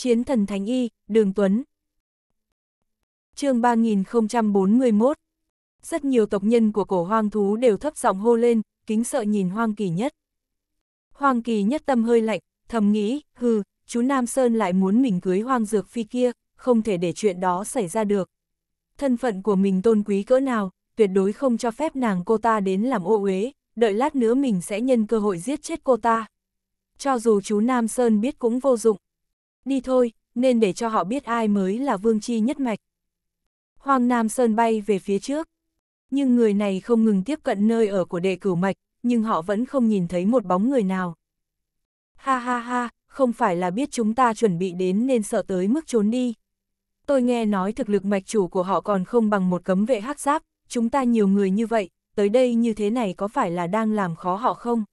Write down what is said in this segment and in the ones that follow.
Chiến thần Thánh Y, Đường Tuấn. chương 3041 Rất nhiều tộc nhân của cổ hoang thú đều thấp giọng hô lên, kính sợ nhìn hoang kỳ nhất. Hoang kỳ nhất tâm hơi lạnh, thầm nghĩ, hừ, chú Nam Sơn lại muốn mình cưới hoang dược phi kia, không thể để chuyện đó xảy ra được. Thân phận của mình tôn quý cỡ nào, tuyệt đối không cho phép nàng cô ta đến làm ô uế, đợi lát nữa mình sẽ nhân cơ hội giết chết cô ta. Cho dù chú Nam Sơn biết cũng vô dụng đi thôi, nên để cho họ biết ai mới là vương chi nhất mạch. Hoàng Nam Sơn bay về phía trước. Nhưng người này không ngừng tiếp cận nơi ở của đệ cửu mạch, nhưng họ vẫn không nhìn thấy một bóng người nào. Ha ha ha, không phải là biết chúng ta chuẩn bị đến nên sợ tới mức trốn đi. Tôi nghe nói thực lực mạch chủ của họ còn không bằng một cấm vệ hắc giáp, chúng ta nhiều người như vậy, tới đây như thế này có phải là đang làm khó họ không?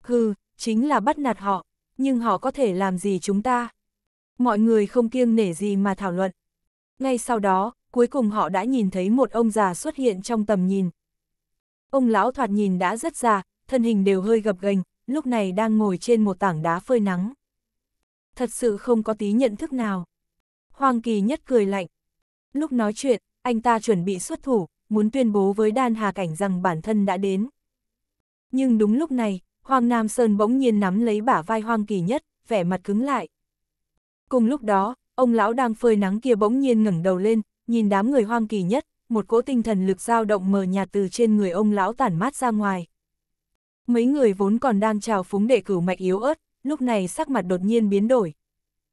Hừ, chính là bắt nạt họ, nhưng họ có thể làm gì chúng ta? Mọi người không kiêng nể gì mà thảo luận. Ngay sau đó, cuối cùng họ đã nhìn thấy một ông già xuất hiện trong tầm nhìn. Ông lão thoạt nhìn đã rất già, thân hình đều hơi gập ghềnh, lúc này đang ngồi trên một tảng đá phơi nắng. Thật sự không có tí nhận thức nào. Hoàng Kỳ nhất cười lạnh. Lúc nói chuyện, anh ta chuẩn bị xuất thủ, muốn tuyên bố với Đan Hà Cảnh rằng bản thân đã đến. Nhưng đúng lúc này, Hoàng Nam Sơn bỗng nhiên nắm lấy bả vai Hoàng Kỳ nhất, vẻ mặt cứng lại. Cùng lúc đó, ông lão đang phơi nắng kia bỗng nhiên ngẩng đầu lên, nhìn đám người hoang kỳ nhất, một cỗ tinh thần lực dao động mờ nhạt từ trên người ông lão tản mát ra ngoài. Mấy người vốn còn đang trào phúng đệ cửu mạch yếu ớt, lúc này sắc mặt đột nhiên biến đổi.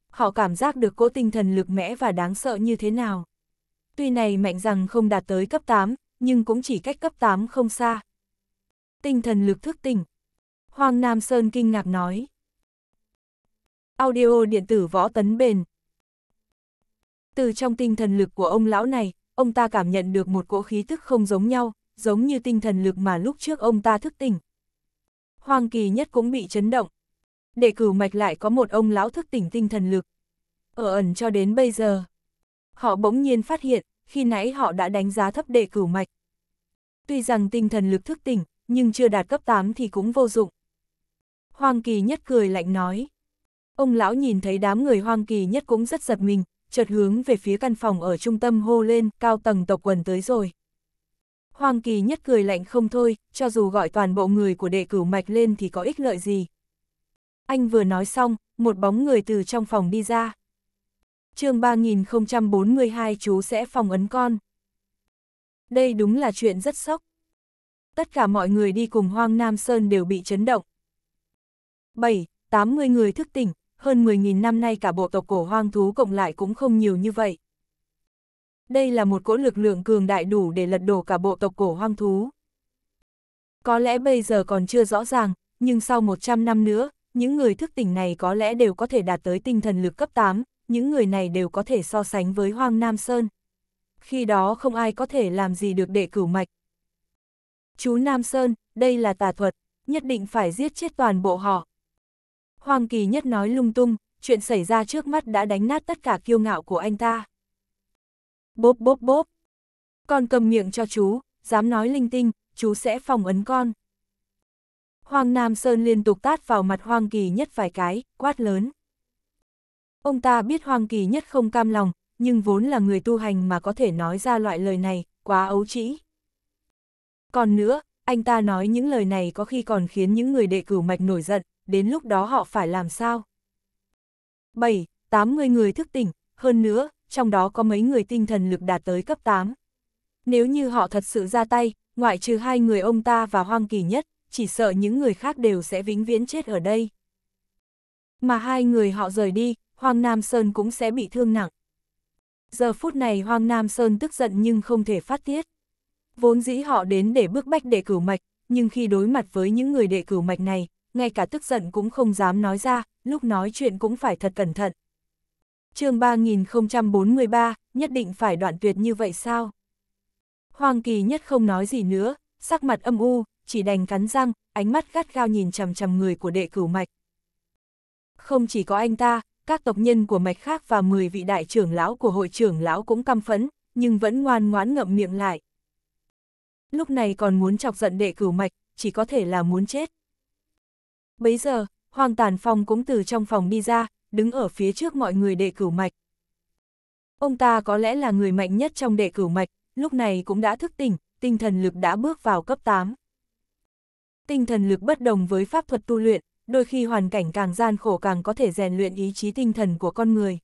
Họ cảm giác được cỗ tinh thần lực mẽ và đáng sợ như thế nào. Tuy này mạnh rằng không đạt tới cấp 8, nhưng cũng chỉ cách cấp 8 không xa. Tinh thần lực thức tỉnh. Hoàng Nam Sơn kinh ngạc nói. Audio điện tử võ tấn bền. Từ trong tinh thần lực của ông lão này, ông ta cảm nhận được một cỗ khí tức không giống nhau, giống như tinh thần lực mà lúc trước ông ta thức tỉnh. Hoàng kỳ nhất cũng bị chấn động. Đệ cửu mạch lại có một ông lão thức tỉnh tinh thần lực. Ở ẩn cho đến bây giờ. Họ bỗng nhiên phát hiện, khi nãy họ đã đánh giá thấp đệ cửu mạch. Tuy rằng tinh thần lực thức tỉnh, nhưng chưa đạt cấp 8 thì cũng vô dụng. Hoàng kỳ nhất cười lạnh nói. Ông lão nhìn thấy đám người hoang kỳ nhất cũng rất giật mình, chợt hướng về phía căn phòng ở trung tâm hô lên, cao tầng tộc quần tới rồi. Hoang kỳ nhất cười lạnh không thôi, cho dù gọi toàn bộ người của đệ cửu mạch lên thì có ích lợi gì. Anh vừa nói xong, một bóng người từ trong phòng đi ra. chương 3042 chú sẽ phòng ấn con. Đây đúng là chuyện rất sốc. Tất cả mọi người đi cùng Hoang Nam Sơn đều bị chấn động. 7, 80 người thức tỉnh, hơn 10.000 năm nay cả bộ tộc cổ hoang thú cộng lại cũng không nhiều như vậy. Đây là một cỗ lực lượng cường đại đủ để lật đổ cả bộ tộc cổ hoang thú. Có lẽ bây giờ còn chưa rõ ràng, nhưng sau 100 năm nữa, những người thức tỉnh này có lẽ đều có thể đạt tới tinh thần lực cấp 8, những người này đều có thể so sánh với Hoang Nam Sơn. Khi đó không ai có thể làm gì được đệ cửu mạch. Chú Nam Sơn, đây là tà thuật, nhất định phải giết chết toàn bộ họ. Hoàng Kỳ Nhất nói lung tung, chuyện xảy ra trước mắt đã đánh nát tất cả kiêu ngạo của anh ta. Bốp bốp bốp. Con cầm miệng cho chú, dám nói linh tinh, chú sẽ phòng ấn con. Hoàng Nam Sơn liên tục tát vào mặt Hoàng Kỳ Nhất vài cái, quát lớn. Ông ta biết Hoàng Kỳ Nhất không cam lòng, nhưng vốn là người tu hành mà có thể nói ra loại lời này, quá ấu trĩ. Còn nữa, anh ta nói những lời này có khi còn khiến những người đệ cửu mạch nổi giận, đến lúc đó họ phải làm sao? 7. 80 người thức tỉnh, hơn nữa, trong đó có mấy người tinh thần lực đạt tới cấp 8. Nếu như họ thật sự ra tay, ngoại trừ hai người ông ta và hoang kỳ nhất, chỉ sợ những người khác đều sẽ vĩnh viễn chết ở đây. Mà hai người họ rời đi, Hoang Nam Sơn cũng sẽ bị thương nặng. Giờ phút này Hoang Nam Sơn tức giận nhưng không thể phát tiết. Vốn dĩ họ đến để bức bách đệ cửu mạch, nhưng khi đối mặt với những người đệ cửu mạch này, ngay cả tức giận cũng không dám nói ra, lúc nói chuyện cũng phải thật cẩn thận. chương 3043, nhất định phải đoạn tuyệt như vậy sao? Hoàng Kỳ nhất không nói gì nữa, sắc mặt âm u, chỉ đành cắn răng, ánh mắt gắt gao nhìn chằm chằm người của đệ cửu mạch. Không chỉ có anh ta, các tộc nhân của mạch khác và 10 vị đại trưởng lão của hội trưởng lão cũng căm phẫn, nhưng vẫn ngoan ngoãn ngậm miệng lại. Lúc này còn muốn chọc giận đệ cửu mạch, chỉ có thể là muốn chết. Bấy giờ, Hoàng Tản Phong cũng từ trong phòng đi ra, đứng ở phía trước mọi người đệ cửu mạch. Ông ta có lẽ là người mạnh nhất trong đệ cửu mạch, lúc này cũng đã thức tỉnh, tinh thần lực đã bước vào cấp 8. Tinh thần lực bất đồng với pháp thuật tu luyện, đôi khi hoàn cảnh càng gian khổ càng có thể rèn luyện ý chí tinh thần của con người.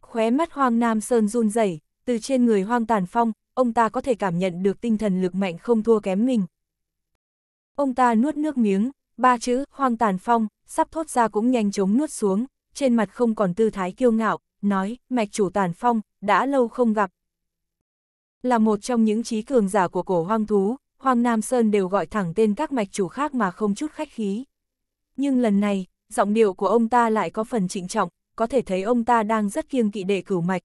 Khóe mắt hoàng Nam Sơn run rẩy, từ trên người hoàng Tàn Phong, ông ta có thể cảm nhận được tinh thần lực mạnh không thua kém mình. Ông ta nuốt nước miếng, Ba chữ, hoang tàn phong, sắp thốt ra cũng nhanh chóng nuốt xuống, trên mặt không còn tư thái kiêu ngạo, nói, mạch chủ tàn phong, đã lâu không gặp. Là một trong những trí cường giả của cổ hoang thú, hoang Nam Sơn đều gọi thẳng tên các mạch chủ khác mà không chút khách khí. Nhưng lần này, giọng điệu của ông ta lại có phần trịnh trọng, có thể thấy ông ta đang rất kiêng kỵ đệ cửu mạch.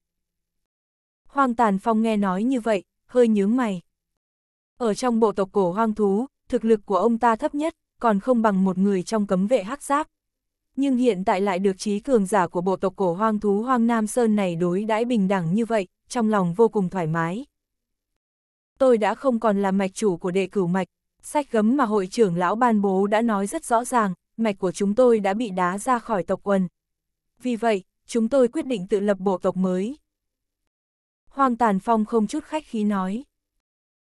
Hoang tàn phong nghe nói như vậy, hơi nhướng mày. Ở trong bộ tộc cổ hoang thú, thực lực của ông ta thấp nhất, còn không bằng một người trong cấm vệ hắc giáp. Nhưng hiện tại lại được trí cường giả của bộ tộc cổ hoang thú hoang Nam Sơn này đối đãi bình đẳng như vậy, trong lòng vô cùng thoải mái. Tôi đã không còn là mạch chủ của đệ cửu mạch, sách gấm mà hội trưởng lão ban bố đã nói rất rõ ràng, mạch của chúng tôi đã bị đá ra khỏi tộc quần. Vì vậy, chúng tôi quyết định tự lập bộ tộc mới. Hoang Tàn Phong không chút khách khí nói.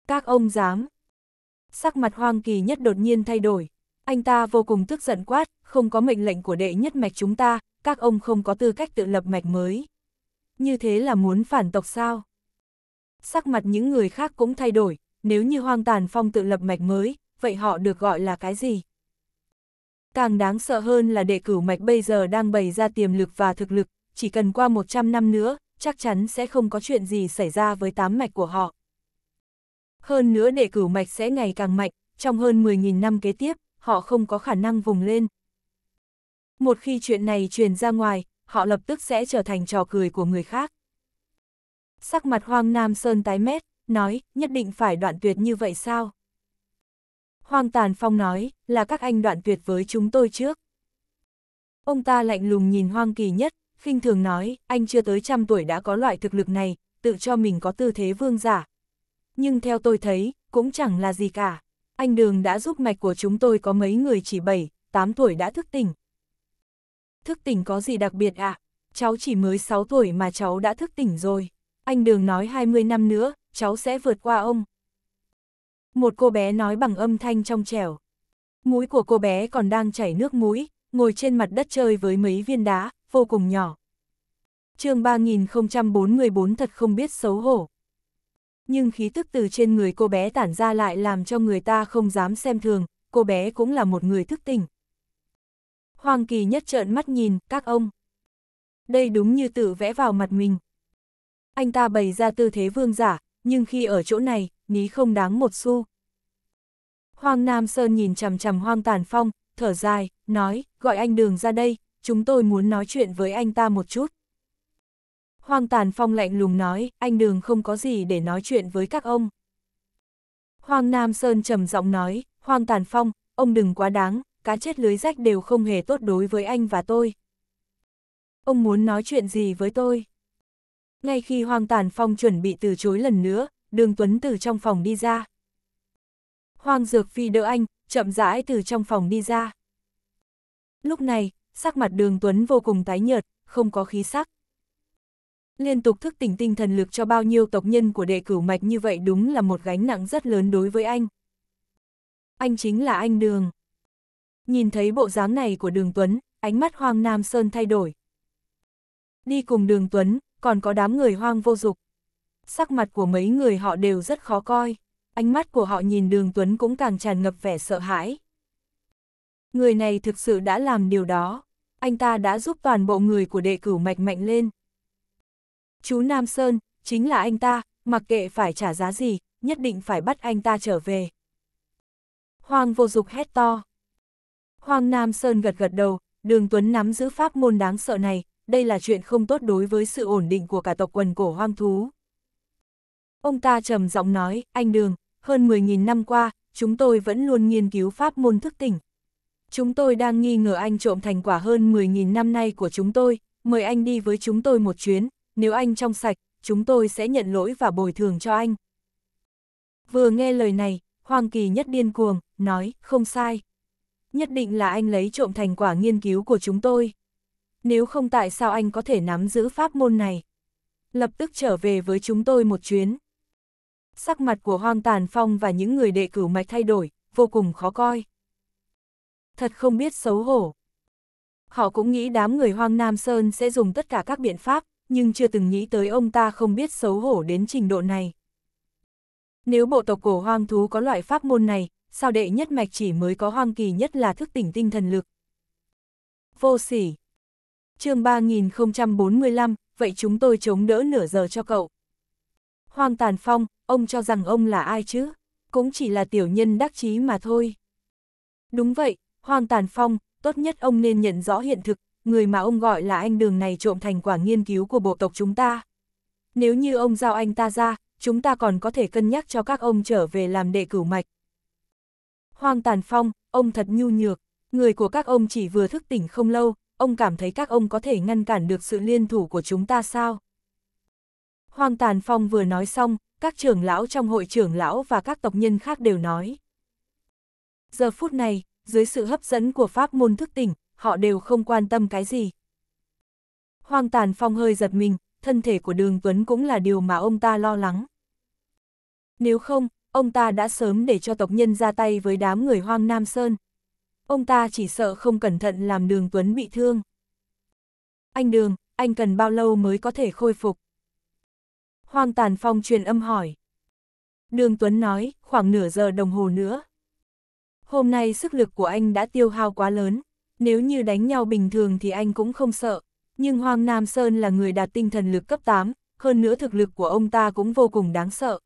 Các ông dám. Sắc mặt Hoang Kỳ nhất đột nhiên thay đổi, anh ta vô cùng tức giận quát, không có mệnh lệnh của đệ nhất mạch chúng ta, các ông không có tư cách tự lập mạch mới. Như thế là muốn phản tộc sao? Sắc mặt những người khác cũng thay đổi, nếu như hoang tàn phong tự lập mạch mới, vậy họ được gọi là cái gì? Càng đáng sợ hơn là đệ cửu mạch bây giờ đang bày ra tiềm lực và thực lực, chỉ cần qua 100 năm nữa, chắc chắn sẽ không có chuyện gì xảy ra với tám mạch của họ. Hơn nữa đệ cửu mạch sẽ ngày càng mạnh, trong hơn 10.000 năm kế tiếp, họ không có khả năng vùng lên. Một khi chuyện này truyền ra ngoài, họ lập tức sẽ trở thành trò cười của người khác. Sắc mặt Hoang Nam Sơn tái mét, nói, nhất định phải đoạn tuyệt như vậy sao? Hoang Tàn Phong nói, là các anh đoạn tuyệt với chúng tôi trước. Ông ta lạnh lùng nhìn Hoang Kỳ Nhất, khinh thường nói, anh chưa tới trăm tuổi đã có loại thực lực này, tự cho mình có tư thế vương giả. Nhưng theo tôi thấy, cũng chẳng là gì cả anh Đường đã giúp mạch của chúng tôi có mấy người chỉ 7, 8 tuổi đã thức tỉnh. Thức tỉnh có gì đặc biệt ạ? À? Cháu chỉ mới 6 tuổi mà cháu đã thức tỉnh rồi. Anh Đường nói 20 năm nữa, cháu sẽ vượt qua ông. Một cô bé nói bằng âm thanh trong trẻo. Mũi của cô bé còn đang chảy nước mũi, ngồi trên mặt đất chơi với mấy viên đá, vô cùng nhỏ. mươi 3044 thật không biết xấu hổ. Nhưng khí tức từ trên người cô bé tản ra lại làm cho người ta không dám xem thường, cô bé cũng là một người thức tỉnh. Hoàng Kỳ nhất trợn mắt nhìn, các ông. Đây đúng như tự vẽ vào mặt mình. Anh ta bày ra tư thế vương giả, nhưng khi ở chỗ này, ní không đáng một xu. Hoàng Nam Sơn nhìn chằm chằm Hoang Tàn Phong, thở dài, nói, gọi anh Đường ra đây, chúng tôi muốn nói chuyện với anh ta một chút. Hoàng Tàn Phong lạnh lùng nói, anh Đường không có gì để nói chuyện với các ông. Hoàng Nam Sơn trầm giọng nói, Hoàng Tàn Phong, ông đừng quá đáng, cá chết lưới rách đều không hề tốt đối với anh và tôi. Ông muốn nói chuyện gì với tôi? Ngay khi Hoàng Tàn Phong chuẩn bị từ chối lần nữa, Đường Tuấn từ trong phòng đi ra. Hoàng Dược Phi đỡ anh, chậm rãi từ trong phòng đi ra. Lúc này, sắc mặt Đường Tuấn vô cùng tái nhợt, không có khí sắc. Liên tục thức tỉnh tinh thần lực cho bao nhiêu tộc nhân của đệ cửu mạch như vậy đúng là một gánh nặng rất lớn đối với anh. Anh chính là anh Đường. Nhìn thấy bộ dáng này của Đường Tuấn, ánh mắt Hoang Nam Sơn thay đổi. Đi cùng Đường Tuấn, còn có đám người Hoang Vô Dục. Sắc mặt của mấy người họ đều rất khó coi, ánh mắt của họ nhìn Đường Tuấn cũng càng tràn ngập vẻ sợ hãi. Người này thực sự đã làm điều đó, anh ta đã giúp toàn bộ người của đệ cửu mạch mạnh lên chú Nam Sơn, chính là anh ta, mặc kệ phải trả giá gì, nhất định phải bắt anh ta trở về. Hoàng vô dục hét to. Hoàng Nam Sơn gật gật đầu, đường Tuấn nắm giữ pháp môn đáng sợ này, đây là chuyện không tốt đối với sự ổn định của cả tộc quần cổ hoang thú. Ông ta trầm giọng nói, anh Đường, hơn 10.000 năm qua, chúng tôi vẫn luôn nghiên cứu pháp môn thức tỉnh. Chúng tôi đang nghi ngờ anh trộm thành quả hơn 10.000 năm nay của chúng tôi, mời anh đi với chúng tôi một chuyến, nếu anh trong sạch, chúng tôi sẽ nhận lỗi và bồi thường cho anh. Vừa nghe lời này, Hoàng Kỳ nhất điên cuồng, nói, không sai. Nhất định là anh lấy trộm thành quả nghiên cứu của chúng tôi. Nếu không tại sao anh có thể nắm giữ pháp môn này? Lập tức trở về với chúng tôi một chuyến. Sắc mặt của hoang Tàn Phong và những người đệ cửu mạch thay đổi, vô cùng khó coi. Thật không biết xấu hổ. Họ cũng nghĩ đám người Hoang Nam Sơn sẽ dùng tất cả các biện pháp nhưng chưa từng nghĩ tới ông ta không biết xấu hổ đến trình độ này. Nếu bộ tộc cổ hoang thú có loại pháp môn này, sao đệ nhất mạch chỉ mới có hoang kỳ nhất là thức tỉnh tinh thần lực. Vô sỉ. chương 3045, vậy chúng tôi chống đỡ nửa giờ cho cậu. Hoang tàn phong, ông cho rằng ông là ai chứ? Cũng chỉ là tiểu nhân đắc chí mà thôi. Đúng vậy, hoang tàn phong, tốt nhất ông nên nhận rõ hiện thực, người mà ông gọi là anh đường này trộm thành quả nghiên cứu của bộ tộc chúng ta. Nếu như ông giao anh ta ra, chúng ta còn có thể cân nhắc cho các ông trở về làm đệ cửu mạch. Hoang Tàn Phong, ông thật nhu nhược, người của các ông chỉ vừa thức tỉnh không lâu, ông cảm thấy các ông có thể ngăn cản được sự liên thủ của chúng ta sao? Hoang Tàn Phong vừa nói xong, các trưởng lão trong hội trưởng lão và các tộc nhân khác đều nói. Giờ phút này, dưới sự hấp dẫn của pháp môn thức tỉnh, họ đều không quan tâm cái gì. Hoang tàn phong hơi giật mình, thân thể của đường Tuấn cũng là điều mà ông ta lo lắng. Nếu không, ông ta đã sớm để cho tộc nhân ra tay với đám người hoang Nam Sơn. Ông ta chỉ sợ không cẩn thận làm đường Tuấn bị thương. Anh Đường, anh cần bao lâu mới có thể khôi phục? Hoang tàn phong truyền âm hỏi. Đường Tuấn nói, khoảng nửa giờ đồng hồ nữa. Hôm nay sức lực của anh đã tiêu hao quá lớn. Nếu như đánh nhau bình thường thì anh cũng không sợ, nhưng Hoàng Nam Sơn là người đạt tinh thần lực cấp 8, hơn nữa thực lực của ông ta cũng vô cùng đáng sợ.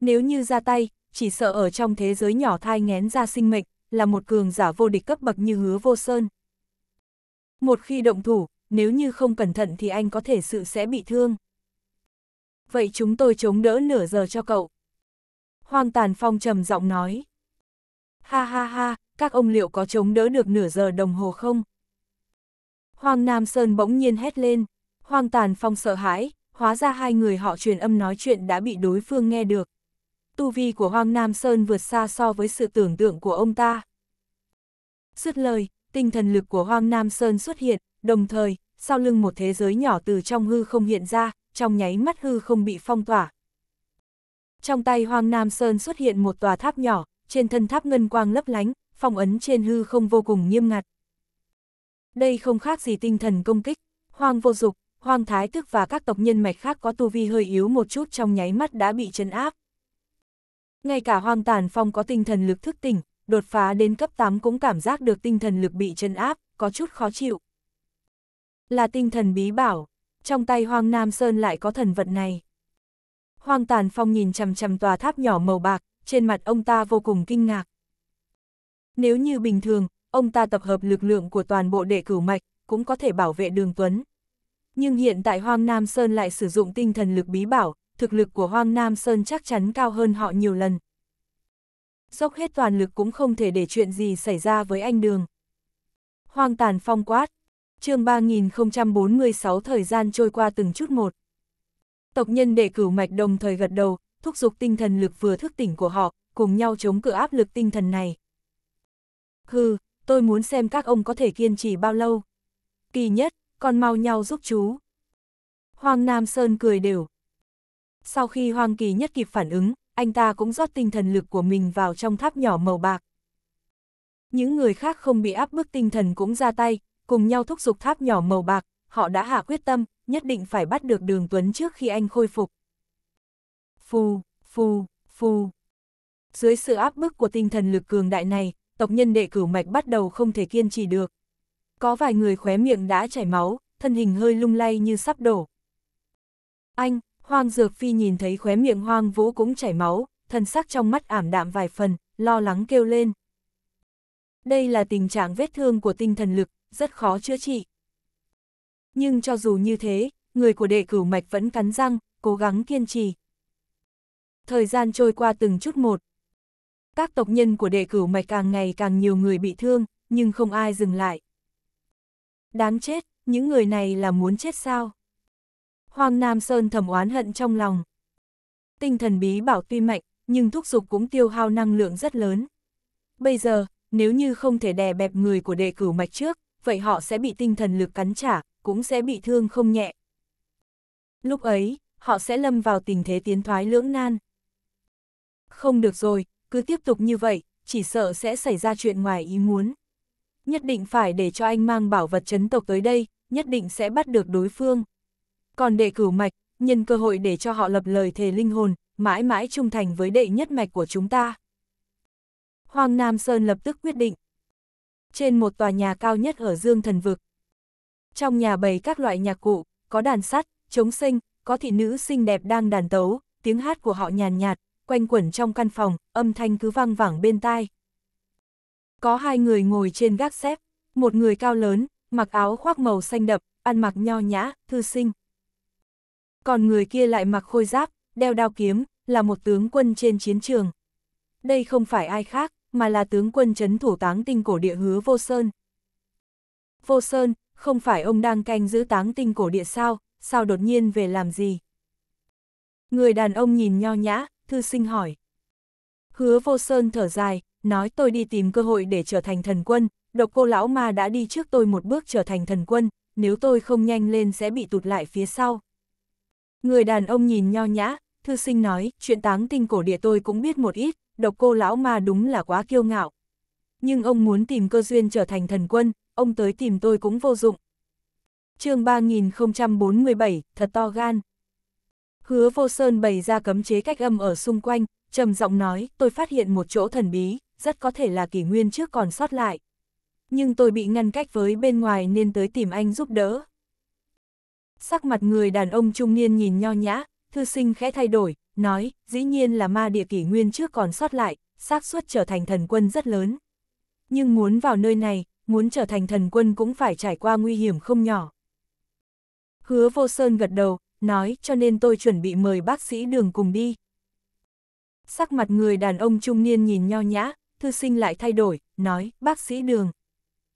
Nếu như ra tay, chỉ sợ ở trong thế giới nhỏ thai ngén ra sinh mệnh, là một cường giả vô địch cấp bậc như hứa vô sơn. Một khi động thủ, nếu như không cẩn thận thì anh có thể sự sẽ bị thương. Vậy chúng tôi chống đỡ nửa giờ cho cậu. Hoàng tàn phong trầm giọng nói. Ha ha ha, các ông liệu có chống đỡ được nửa giờ đồng hồ không? Hoàng Nam Sơn bỗng nhiên hét lên, Hoàng Tàn Phong sợ hãi, hóa ra hai người họ truyền âm nói chuyện đã bị đối phương nghe được. Tu vi của Hoàng Nam Sơn vượt xa so với sự tưởng tượng của ông ta. Sứt lời, tinh thần lực của Hoàng Nam Sơn xuất hiện, đồng thời, sau lưng một thế giới nhỏ từ trong hư không hiện ra, trong nháy mắt hư không bị phong tỏa. Trong tay Hoàng Nam Sơn xuất hiện một tòa tháp nhỏ, trên thân tháp ngân quang lấp lánh, phong ấn trên hư không vô cùng nghiêm ngặt. Đây không khác gì tinh thần công kích, hoang vô dục, hoang thái tức và các tộc nhân mạch khác có tu vi hơi yếu một chút trong nháy mắt đã bị chấn áp. Ngay cả hoang tàn phong có tinh thần lực thức tỉnh, đột phá đến cấp 8 cũng cảm giác được tinh thần lực bị chấn áp, có chút khó chịu. Là tinh thần bí bảo, trong tay hoang Nam Sơn lại có thần vật này. Hoang tàn phong nhìn chằm chằm tòa tháp nhỏ màu bạc, trên mặt ông ta vô cùng kinh ngạc. Nếu như bình thường, ông ta tập hợp lực lượng của toàn bộ đệ cửu mạch, cũng có thể bảo vệ đường Tuấn. Nhưng hiện tại Hoang Nam Sơn lại sử dụng tinh thần lực bí bảo, thực lực của Hoang Nam Sơn chắc chắn cao hơn họ nhiều lần. Dốc hết toàn lực cũng không thể để chuyện gì xảy ra với anh Đường. Hoang tàn phong quát, chương 3046 thời gian trôi qua từng chút một. Tộc nhân đệ cửu mạch đồng thời gật đầu, thúc giục tinh thần lực vừa thức tỉnh của họ, cùng nhau chống cự áp lực tinh thần này. Hừ, tôi muốn xem các ông có thể kiên trì bao lâu. Kỳ nhất, còn mau nhau giúp chú. Hoàng Nam Sơn cười đều. Sau khi Hoàng Kỳ nhất kịp phản ứng, anh ta cũng rót tinh thần lực của mình vào trong tháp nhỏ màu bạc. Những người khác không bị áp bức tinh thần cũng ra tay, cùng nhau thúc giục tháp nhỏ màu bạc, họ đã hạ quyết tâm, nhất định phải bắt được đường Tuấn trước khi anh khôi phục. Phù, phù, phù. Dưới sự áp bức của tinh thần lực cường đại này, tộc nhân đệ cửu mạch bắt đầu không thể kiên trì được. Có vài người khóe miệng đã chảy máu, thân hình hơi lung lay như sắp đổ. Anh, Hoang Dược Phi nhìn thấy khóe miệng Hoang Vũ cũng chảy máu, thân sắc trong mắt ảm đạm vài phần, lo lắng kêu lên. Đây là tình trạng vết thương của tinh thần lực, rất khó chữa trị. Nhưng cho dù như thế, người của đệ cửu mạch vẫn cắn răng, cố gắng kiên trì. Thời gian trôi qua từng chút một, các tộc nhân của đệ cửu mạch càng ngày càng nhiều người bị thương, nhưng không ai dừng lại. Đáng chết, những người này là muốn chết sao? Hoàng Nam Sơn thầm oán hận trong lòng. Tinh thần bí bảo tuy mạnh, nhưng thúc dục cũng tiêu hao năng lượng rất lớn. Bây giờ, nếu như không thể đè bẹp người của đệ cửu mạch trước, vậy họ sẽ bị tinh thần lực cắn trả, cũng sẽ bị thương không nhẹ. Lúc ấy, họ sẽ lâm vào tình thế tiến thoái lưỡng nan. Không được rồi, cứ tiếp tục như vậy, chỉ sợ sẽ xảy ra chuyện ngoài ý muốn. Nhất định phải để cho anh mang bảo vật chấn tộc tới đây, nhất định sẽ bắt được đối phương. Còn đệ cửu mạch, nhân cơ hội để cho họ lập lời thề linh hồn, mãi mãi trung thành với đệ nhất mạch của chúng ta. Hoàng Nam Sơn lập tức quyết định. Trên một tòa nhà cao nhất ở Dương Thần Vực. Trong nhà bày các loại nhạc cụ, có đàn sắt, chống sinh, có thị nữ xinh đẹp đang đàn tấu, tiếng hát của họ nhàn nhạt, quanh quẩn trong căn phòng, âm thanh cứ vang vẳng bên tai. Có hai người ngồi trên gác xếp, một người cao lớn, mặc áo khoác màu xanh đậm, ăn mặc nho nhã, thư sinh. Còn người kia lại mặc khôi giáp, đeo đao kiếm, là một tướng quân trên chiến trường. Đây không phải ai khác, mà là tướng quân chấn thủ táng tinh cổ địa hứa Vô Sơn. Vô Sơn, không phải ông đang canh giữ táng tinh cổ địa sao, sao đột nhiên về làm gì? Người đàn ông nhìn nho nhã, thư sinh hỏi. Hứa vô sơn thở dài, nói tôi đi tìm cơ hội để trở thành thần quân, độc cô lão ma đã đi trước tôi một bước trở thành thần quân, nếu tôi không nhanh lên sẽ bị tụt lại phía sau. Người đàn ông nhìn nho nhã, thư sinh nói, chuyện táng tinh cổ địa tôi cũng biết một ít, độc cô lão ma đúng là quá kiêu ngạo. Nhưng ông muốn tìm cơ duyên trở thành thần quân, ông tới tìm tôi cũng vô dụng. chương 3047, thật to gan. Hứa vô sơn bày ra cấm chế cách âm ở xung quanh, trầm giọng nói, tôi phát hiện một chỗ thần bí, rất có thể là kỷ nguyên trước còn sót lại. Nhưng tôi bị ngăn cách với bên ngoài nên tới tìm anh giúp đỡ. Sắc mặt người đàn ông trung niên nhìn nho nhã, thư sinh khẽ thay đổi, nói, dĩ nhiên là ma địa kỷ nguyên trước còn sót lại, xác suất trở thành thần quân rất lớn. Nhưng muốn vào nơi này, muốn trở thành thần quân cũng phải trải qua nguy hiểm không nhỏ. Hứa vô sơn gật đầu, nói cho nên tôi chuẩn bị mời bác sĩ đường cùng đi. Sắc mặt người đàn ông trung niên nhìn nho nhã, thư sinh lại thay đổi, nói, bác sĩ đường.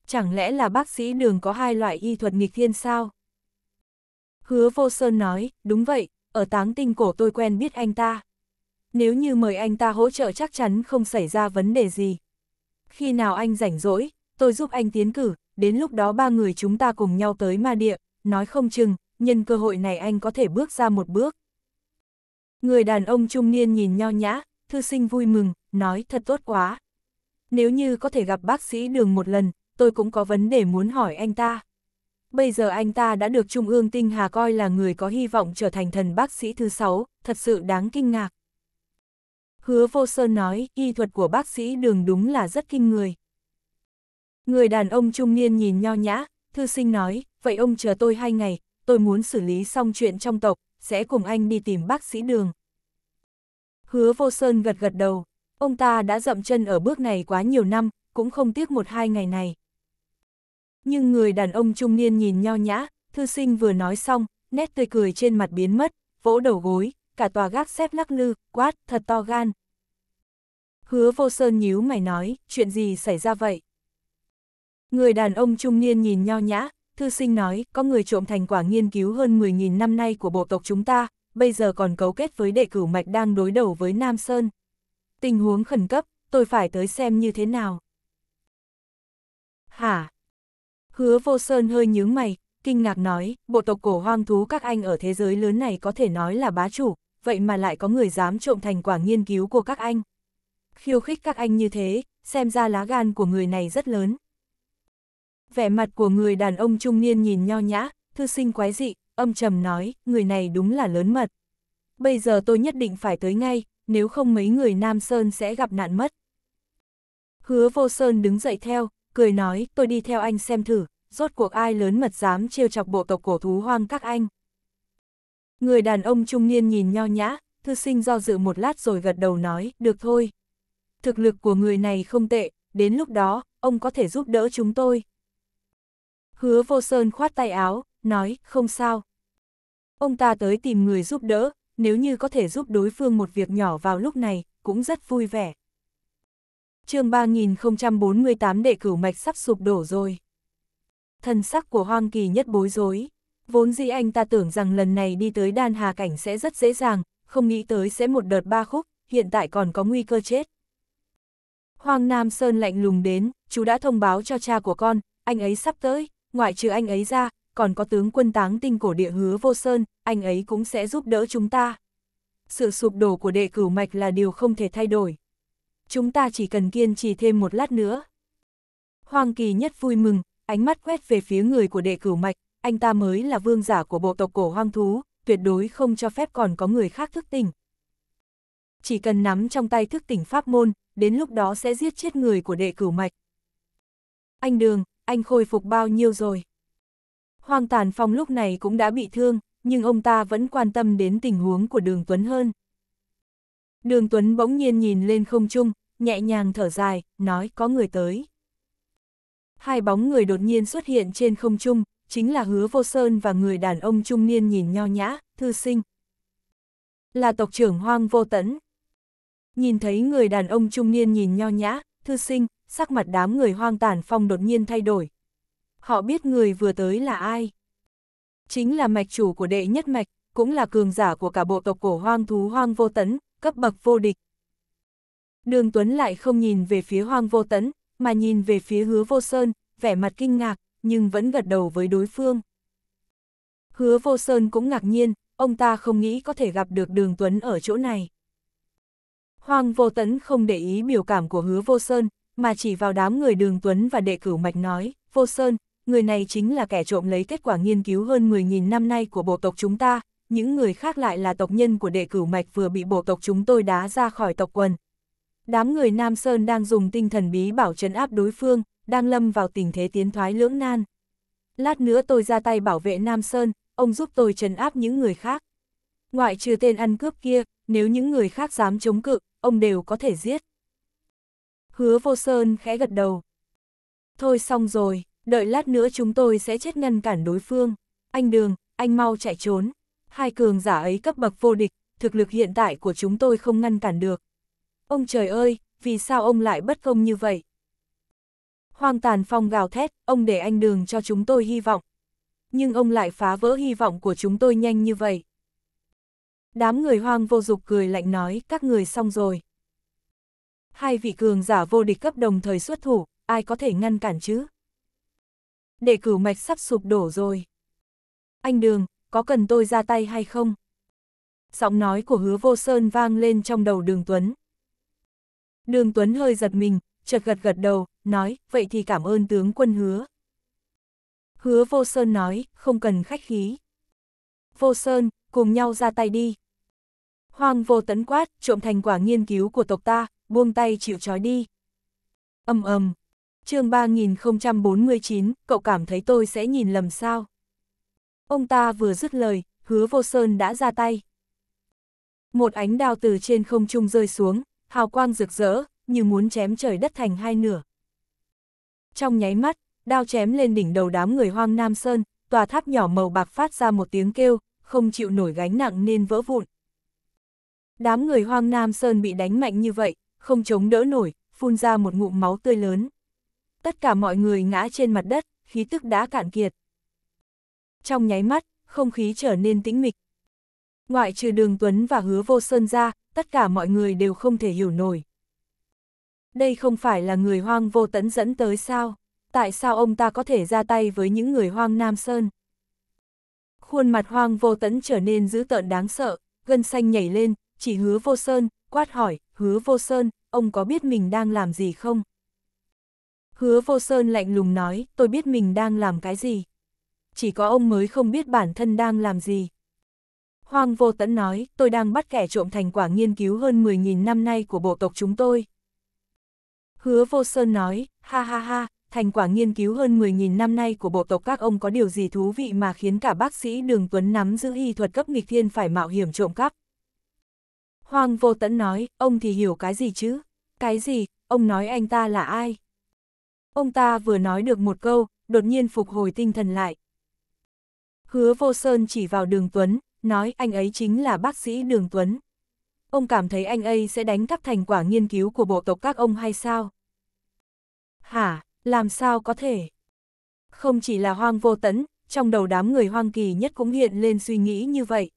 Chẳng lẽ là bác sĩ đường có hai loại y thuật nghịch thiên sao? Hứa vô sơn nói, đúng vậy, ở táng tinh cổ tôi quen biết anh ta. Nếu như mời anh ta hỗ trợ chắc chắn không xảy ra vấn đề gì. Khi nào anh rảnh rỗi, tôi giúp anh tiến cử, đến lúc đó ba người chúng ta cùng nhau tới ma địa, nói không chừng, nhân cơ hội này anh có thể bước ra một bước. Người đàn ông trung niên nhìn nho nhã, thư sinh vui mừng, nói thật tốt quá. Nếu như có thể gặp bác sĩ đường một lần, tôi cũng có vấn đề muốn hỏi anh ta. Bây giờ anh ta đã được Trung ương Tinh Hà coi là người có hy vọng trở thành thần bác sĩ thứ sáu, thật sự đáng kinh ngạc. Hứa Vô Sơn nói, y thuật của bác sĩ đường đúng là rất kinh người. Người đàn ông trung niên nhìn nho nhã, thư sinh nói, vậy ông chờ tôi hai ngày, tôi muốn xử lý xong chuyện trong tộc, sẽ cùng anh đi tìm bác sĩ đường. Hứa vô sơn gật gật đầu, ông ta đã dậm chân ở bước này quá nhiều năm, cũng không tiếc một hai ngày này. Nhưng người đàn ông trung niên nhìn nho nhã, thư sinh vừa nói xong, nét tươi cười trên mặt biến mất, vỗ đầu gối, cả tòa gác xếp lắc lư, quát, thật to gan. Hứa vô sơn nhíu mày nói, chuyện gì xảy ra vậy? Người đàn ông trung niên nhìn nho nhã, thư sinh nói, có người trộm thành quả nghiên cứu hơn 10.000 năm nay của bộ tộc chúng ta, bây giờ còn cấu kết với đệ cửu mạch đang đối đầu với Nam Sơn. Tình huống khẩn cấp, tôi phải tới xem như thế nào. Hả? Hứa vô sơn hơi nhướng mày, kinh ngạc nói, bộ tộc cổ hoang thú các anh ở thế giới lớn này có thể nói là bá chủ, vậy mà lại có người dám trộm thành quả nghiên cứu của các anh. Khiêu khích các anh như thế, xem ra lá gan của người này rất lớn. Vẻ mặt của người đàn ông trung niên nhìn nho nhã, thư sinh quái dị, âm trầm nói, người này đúng là lớn mật. Bây giờ tôi nhất định phải tới ngay, nếu không mấy người Nam Sơn sẽ gặp nạn mất. Hứa vô Sơn đứng dậy theo, cười nói, tôi đi theo anh xem thử, rốt cuộc ai lớn mật dám trêu chọc bộ tộc cổ thú hoang các anh. Người đàn ông trung niên nhìn nho nhã, thư sinh do dự một lát rồi gật đầu nói, được thôi. Thực lực của người này không tệ, đến lúc đó, ông có thể giúp đỡ chúng tôi hứa vô sơn khoát tay áo, nói, không sao. Ông ta tới tìm người giúp đỡ, nếu như có thể giúp đối phương một việc nhỏ vào lúc này, cũng rất vui vẻ. chương 3048 đệ cửu mạch sắp sụp đổ rồi. Thần sắc của Hoang Kỳ nhất bối rối. Vốn dĩ anh ta tưởng rằng lần này đi tới đan hà cảnh sẽ rất dễ dàng, không nghĩ tới sẽ một đợt ba khúc, hiện tại còn có nguy cơ chết. Hoàng Nam Sơn lạnh lùng đến, chú đã thông báo cho cha của con, anh ấy sắp tới ngoại trừ anh ấy ra, còn có tướng quân táng tinh cổ địa hứa vô sơn, anh ấy cũng sẽ giúp đỡ chúng ta. Sự sụp đổ của đệ cửu mạch là điều không thể thay đổi. Chúng ta chỉ cần kiên trì thêm một lát nữa. Hoàng Kỳ nhất vui mừng, ánh mắt quét về phía người của đệ cửu mạch, anh ta mới là vương giả của bộ tộc cổ hoang thú, tuyệt đối không cho phép còn có người khác thức tỉnh. Chỉ cần nắm trong tay thức tỉnh pháp môn, đến lúc đó sẽ giết chết người của đệ cửu mạch. Anh Đường, anh khôi phục bao nhiêu rồi? Hoàng Tản Phong lúc này cũng đã bị thương, nhưng ông ta vẫn quan tâm đến tình huống của Đường Tuấn hơn. Đường Tuấn bỗng nhiên nhìn lên không trung, nhẹ nhàng thở dài, nói có người tới. Hai bóng người đột nhiên xuất hiện trên không trung, chính là Hứa Vô Sơn và người đàn ông trung niên nhìn nho nhã, thư sinh. Là tộc trưởng Hoang Vô Tấn. Nhìn thấy người đàn ông trung niên nhìn nho nhã, thư sinh, sắc mặt đám người hoang tàn phong đột nhiên thay đổi. Họ biết người vừa tới là ai. Chính là mạch chủ của đệ nhất mạch, cũng là cường giả của cả bộ tộc cổ hoang thú hoang vô tấn, cấp bậc vô địch. Đường Tuấn lại không nhìn về phía hoang vô tấn, mà nhìn về phía hứa vô sơn, vẻ mặt kinh ngạc, nhưng vẫn gật đầu với đối phương. Hứa vô sơn cũng ngạc nhiên, ông ta không nghĩ có thể gặp được đường Tuấn ở chỗ này. Hoang vô tấn không để ý biểu cảm của hứa vô sơn, mà chỉ vào đám người đường Tuấn và đệ cửu mạch nói, vô sơn, người này chính là kẻ trộm lấy kết quả nghiên cứu hơn 10.000 năm nay của bộ tộc chúng ta, những người khác lại là tộc nhân của đệ cửu mạch vừa bị bộ tộc chúng tôi đá ra khỏi tộc quần. Đám người Nam Sơn đang dùng tinh thần bí bảo trấn áp đối phương, đang lâm vào tình thế tiến thoái lưỡng nan. Lát nữa tôi ra tay bảo vệ Nam Sơn, ông giúp tôi trấn áp những người khác. Ngoại trừ tên ăn cướp kia, nếu những người khác dám chống cự, ông đều có thể giết hứa vô sơn khẽ gật đầu. Thôi xong rồi, đợi lát nữa chúng tôi sẽ chết ngăn cản đối phương. Anh Đường, anh mau chạy trốn. Hai cường giả ấy cấp bậc vô địch, thực lực hiện tại của chúng tôi không ngăn cản được. Ông trời ơi, vì sao ông lại bất công như vậy? Hoang tàn phong gào thét, ông để anh Đường cho chúng tôi hy vọng. Nhưng ông lại phá vỡ hy vọng của chúng tôi nhanh như vậy. Đám người hoang vô dục cười lạnh nói, các người xong rồi hai vị cường giả vô địch cấp đồng thời xuất thủ, ai có thể ngăn cản chứ? Để cửu mạch sắp sụp đổ rồi. Anh Đường, có cần tôi ra tay hay không? Giọng nói của hứa vô sơn vang lên trong đầu đường Tuấn. Đường Tuấn hơi giật mình, chợt gật gật đầu, nói, vậy thì cảm ơn tướng quân hứa. Hứa vô sơn nói, không cần khách khí. Vô sơn, cùng nhau ra tay đi. Hoàng vô tấn quát, trộm thành quả nghiên cứu của tộc ta, buông tay chịu trói đi. Âm ầm. chương 3049, cậu cảm thấy tôi sẽ nhìn lầm sao? Ông ta vừa dứt lời, hứa vô sơn đã ra tay. Một ánh đao từ trên không trung rơi xuống, hào quang rực rỡ, như muốn chém trời đất thành hai nửa. Trong nháy mắt, đao chém lên đỉnh đầu đám người hoang Nam Sơn, tòa tháp nhỏ màu bạc phát ra một tiếng kêu, không chịu nổi gánh nặng nên vỡ vụn. Đám người hoang Nam Sơn bị đánh mạnh như vậy, không chống đỡ nổi, phun ra một ngụm máu tươi lớn. Tất cả mọi người ngã trên mặt đất, khí tức đã cạn kiệt. Trong nháy mắt, không khí trở nên tĩnh mịch. Ngoại trừ đường Tuấn và hứa vô sơn ra, tất cả mọi người đều không thể hiểu nổi. Đây không phải là người hoang vô tẫn dẫn tới sao? Tại sao ông ta có thể ra tay với những người hoang Nam Sơn? Khuôn mặt hoang vô tẫn trở nên dữ tợn đáng sợ, gân xanh nhảy lên, chỉ hứa vô sơn, quát hỏi, hứa vô sơn, ông có biết mình đang làm gì không? Hứa vô sơn lạnh lùng nói, tôi biết mình đang làm cái gì. Chỉ có ông mới không biết bản thân đang làm gì. Hoàng vô tẫn nói, tôi đang bắt kẻ trộm thành quả nghiên cứu hơn 10.000 năm nay của bộ tộc chúng tôi. Hứa vô sơn nói, ha ha ha, thành quả nghiên cứu hơn 10.000 năm nay của bộ tộc các ông có điều gì thú vị mà khiến cả bác sĩ Đường Tuấn nắm giữ y thuật cấp nghịch thiên phải mạo hiểm trộm cắp. Hoàng vô tẫn nói, ông thì hiểu cái gì chứ? Cái gì? Ông nói anh ta là ai? Ông ta vừa nói được một câu, đột nhiên phục hồi tinh thần lại. Hứa vô sơn chỉ vào đường Tuấn, nói anh ấy chính là bác sĩ đường Tuấn. Ông cảm thấy anh ấy sẽ đánh cắp thành quả nghiên cứu của bộ tộc các ông hay sao? Hả, làm sao có thể? Không chỉ là hoang vô tẫn, trong đầu đám người hoang kỳ nhất cũng hiện lên suy nghĩ như vậy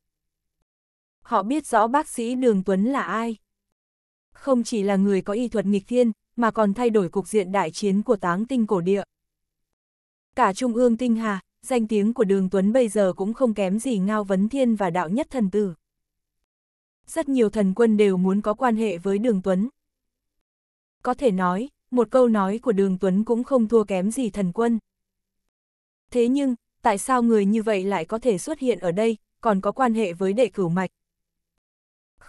họ biết rõ bác sĩ Đường Tuấn là ai. Không chỉ là người có y thuật nghịch thiên, mà còn thay đổi cục diện đại chiến của táng tinh cổ địa. Cả Trung ương tinh hà, danh tiếng của Đường Tuấn bây giờ cũng không kém gì Ngao Vấn Thiên và Đạo Nhất Thần Tử. Rất nhiều thần quân đều muốn có quan hệ với Đường Tuấn. Có thể nói, một câu nói của Đường Tuấn cũng không thua kém gì thần quân. Thế nhưng, tại sao người như vậy lại có thể xuất hiện ở đây, còn có quan hệ với đệ cửu mạch?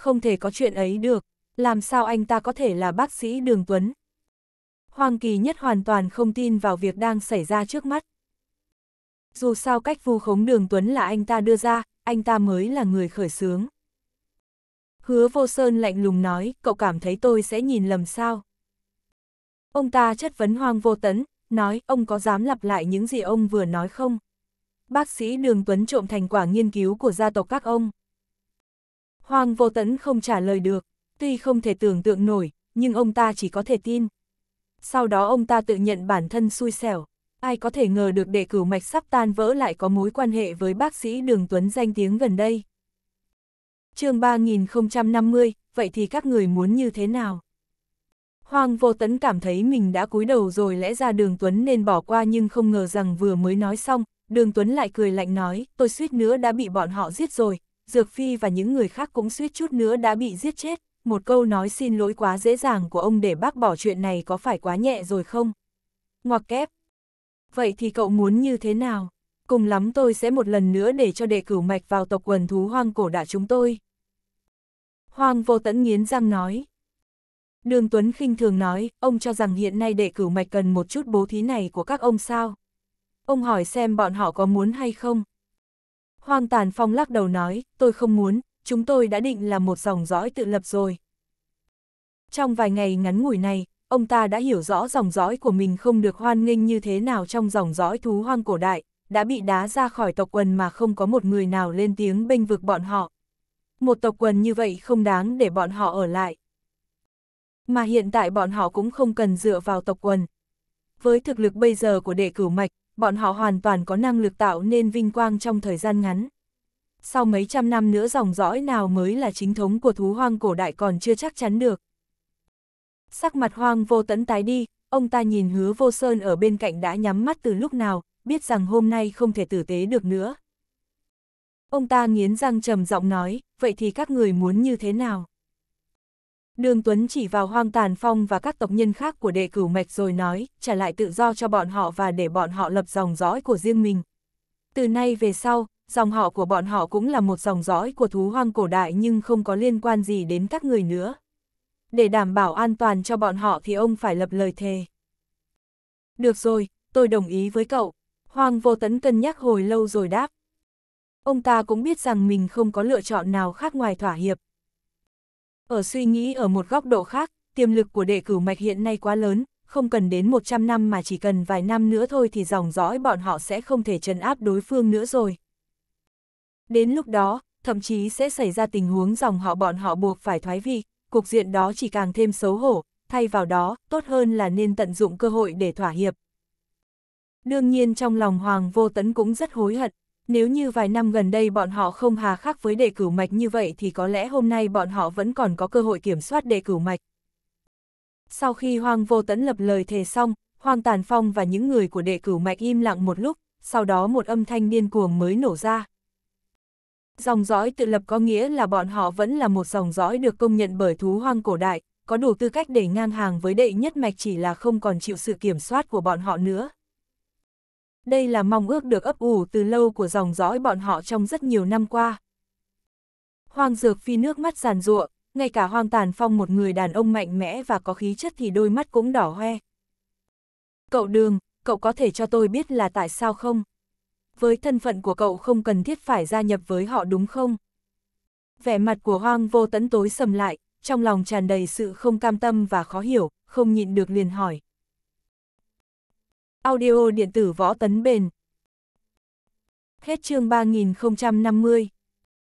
không thể có chuyện ấy được, làm sao anh ta có thể là bác sĩ Đường Tuấn. Hoàng Kỳ Nhất hoàn toàn không tin vào việc đang xảy ra trước mắt. Dù sao cách vu khống Đường Tuấn là anh ta đưa ra, anh ta mới là người khởi sướng. Hứa Vô Sơn lạnh lùng nói, cậu cảm thấy tôi sẽ nhìn lầm sao? Ông ta chất vấn Hoàng Vô Tấn, nói ông có dám lặp lại những gì ông vừa nói không? Bác sĩ Đường Tuấn trộm thành quả nghiên cứu của gia tộc các ông. Hoàng Vô Tấn không trả lời được, tuy không thể tưởng tượng nổi, nhưng ông ta chỉ có thể tin. Sau đó ông ta tự nhận bản thân xui xẻo, ai có thể ngờ được đệ cửu mạch sắp tan vỡ lại có mối quan hệ với bác sĩ Đường Tuấn danh tiếng gần đây. chương 3050, vậy thì các người muốn như thế nào? Hoàng Vô Tấn cảm thấy mình đã cúi đầu rồi lẽ ra Đường Tuấn nên bỏ qua nhưng không ngờ rằng vừa mới nói xong, Đường Tuấn lại cười lạnh nói, tôi suýt nữa đã bị bọn họ giết rồi, Dược Phi và những người khác cũng suýt chút nữa đã bị giết chết, một câu nói xin lỗi quá dễ dàng của ông để bác bỏ chuyện này có phải quá nhẹ rồi không? Ngoặc kép. Vậy thì cậu muốn như thế nào? Cùng lắm tôi sẽ một lần nữa để cho đệ cửu mạch vào tộc quần thú hoang cổ đã chúng tôi. Hoang vô tẫn nghiến răng nói. Đường Tuấn khinh thường nói, ông cho rằng hiện nay đệ cửu mạch cần một chút bố thí này của các ông sao? Ông hỏi xem bọn họ có muốn hay không? Hoàng tàn Phong lắc đầu nói, tôi không muốn, chúng tôi đã định là một dòng dõi tự lập rồi. Trong vài ngày ngắn ngủi này, ông ta đã hiểu rõ dòng dõi của mình không được hoan nghênh như thế nào trong dòng dõi thú hoang cổ đại, đã bị đá ra khỏi tộc quần mà không có một người nào lên tiếng bênh vực bọn họ. Một tộc quần như vậy không đáng để bọn họ ở lại. Mà hiện tại bọn họ cũng không cần dựa vào tộc quần. Với thực lực bây giờ của đệ cửu mạch, bọn họ hoàn toàn có năng lực tạo nên vinh quang trong thời gian ngắn. Sau mấy trăm năm nữa dòng dõi nào mới là chính thống của thú hoang cổ đại còn chưa chắc chắn được. Sắc mặt hoang vô tẫn tái đi, ông ta nhìn hứa vô sơn ở bên cạnh đã nhắm mắt từ lúc nào, biết rằng hôm nay không thể tử tế được nữa. Ông ta nghiến răng trầm giọng nói, vậy thì các người muốn như thế nào? Đường Tuấn chỉ vào hoang tàn phong và các tộc nhân khác của đệ cửu mạch rồi nói, trả lại tự do cho bọn họ và để bọn họ lập dòng dõi của riêng mình. Từ nay về sau, dòng họ của bọn họ cũng là một dòng dõi của thú hoang cổ đại nhưng không có liên quan gì đến các người nữa. Để đảm bảo an toàn cho bọn họ thì ông phải lập lời thề. Được rồi, tôi đồng ý với cậu. Hoàng vô tấn cân nhắc hồi lâu rồi đáp. Ông ta cũng biết rằng mình không có lựa chọn nào khác ngoài thỏa hiệp. Ở suy nghĩ ở một góc độ khác, tiềm lực của đệ cửu mạch hiện nay quá lớn, không cần đến 100 năm mà chỉ cần vài năm nữa thôi thì dòng dõi bọn họ sẽ không thể trấn áp đối phương nữa rồi. Đến lúc đó, thậm chí sẽ xảy ra tình huống dòng họ bọn họ buộc phải thoái vị, cục diện đó chỉ càng thêm xấu hổ, thay vào đó, tốt hơn là nên tận dụng cơ hội để thỏa hiệp. Đương nhiên trong lòng Hoàng Vô Tấn cũng rất hối hận, nếu như vài năm gần đây bọn họ không hà khắc với đề cửu mạch như vậy thì có lẽ hôm nay bọn họ vẫn còn có cơ hội kiểm soát đề cửu mạch. Sau khi Hoàng Vô Tấn lập lời thề xong, Hoàng Tàn Phong và những người của đệ cửu mạch im lặng một lúc, sau đó một âm thanh điên cuồng mới nổ ra. Dòng dõi tự lập có nghĩa là bọn họ vẫn là một dòng dõi được công nhận bởi thú hoang cổ đại, có đủ tư cách để ngang hàng với đệ nhất mạch chỉ là không còn chịu sự kiểm soát của bọn họ nữa. Đây là mong ước được ấp ủ từ lâu của dòng dõi bọn họ trong rất nhiều năm qua. Hoàng Dược Phi nước mắt giàn ruộng, ngay cả Hoàng Tàn Phong một người đàn ông mạnh mẽ và có khí chất thì đôi mắt cũng đỏ hoe. Cậu Đường, cậu có thể cho tôi biết là tại sao không? Với thân phận của cậu không cần thiết phải gia nhập với họ đúng không? Vẻ mặt của Hoàng vô tấn tối sầm lại, trong lòng tràn đầy sự không cam tâm và khó hiểu, không nhịn được liền hỏi. Audio điện tử võ tấn bền. Hết chương 3050